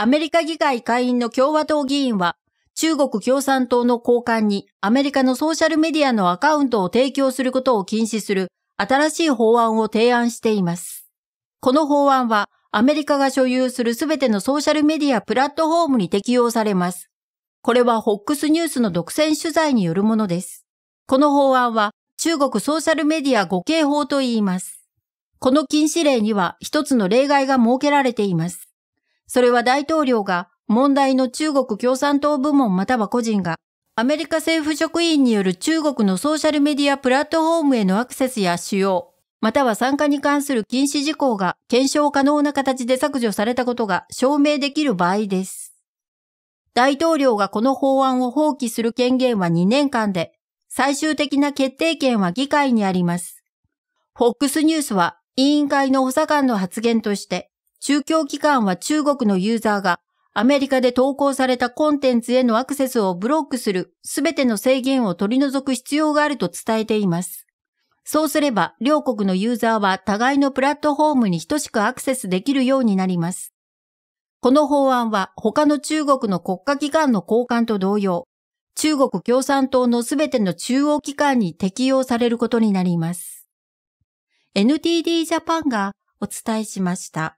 アメリカ議会下院の共和党議員は、中国共産党の高官にアメリカのソーシャルメディアのアカウントを提供することを禁止する新しい法案を提案しています。この法案はアメリカが所有するすべてのソーシャルメディアプラットフォームに適用されます。これは FOX ニュースの独占取材によるものです。この法案は中国ソーシャルメディア互刑法と言います。この禁止令には一つの例外が設けられています。それは大統領が問題の中国共産党部門または個人がアメリカ政府職員による中国のソーシャルメディアプラットフォームへのアクセスや使用、または参加に関する禁止事項が検証可能な形で削除されたことが証明できる場合です。大統領がこの法案を放棄する権限は2年間で、最終的な決定権は議会にあります。FOX ニュースは委員会の補佐官の発言として、宗教機関は中国のユーザーがアメリカで投稿されたコンテンツへのアクセスをブロックするすべての制限を取り除く必要があると伝えています。そうすれば両国のユーザーは互いのプラットフォームに等しくアクセスできるようになります。この法案は他の中国の国家機関の交換と同様、中国共産党のすべての中央機関に適用されることになります。NTD ジャパンがお伝えしました。